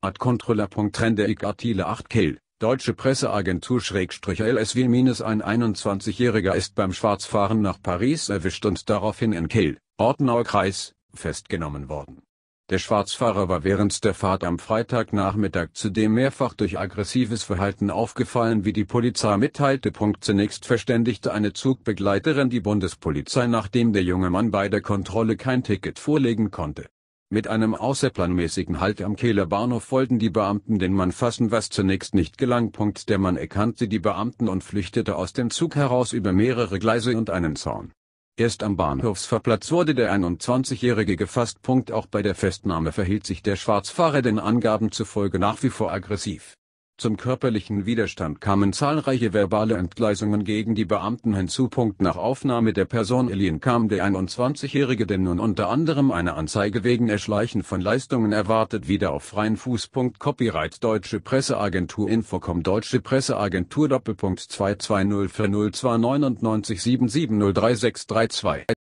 Ad Controller.Trende ik 8 Kill, Deutsche Presseagentur Schrägstrich LSW-ein 21-Jähriger ist beim Schwarzfahren nach Paris erwischt und daraufhin in Kill, Ortenauer Kreis, festgenommen worden. Der Schwarzfahrer war während der Fahrt am Freitagnachmittag zudem mehrfach durch aggressives Verhalten aufgefallen, wie die Polizei mitteilte. Zunächst verständigte eine Zugbegleiterin die Bundespolizei, nachdem der junge Mann bei der Kontrolle kein Ticket vorlegen konnte mit einem außerplanmäßigen Halt am Kehler Bahnhof wollten die Beamten den Mann fassen, was zunächst nicht gelang. Der Mann erkannte die Beamten und flüchtete aus dem Zug heraus über mehrere Gleise und einen Zaun. Erst am Bahnhofsverplatz wurde der 21-Jährige gefasst. Auch bei der Festnahme verhielt sich der Schwarzfahrer den Angaben zufolge nach wie vor aggressiv zum körperlichen Widerstand kamen zahlreiche verbale Entgleisungen gegen die Beamten hinzu. Nach Aufnahme der Person Personalien kam der 21-Jährige, denn nun unter anderem eine Anzeige wegen Erschleichen von Leistungen erwartet, wieder auf freien Fuß. Copyright Deutsche Presseagentur Infocom Deutsche Presseagentur Doppelpunkt 220402997703632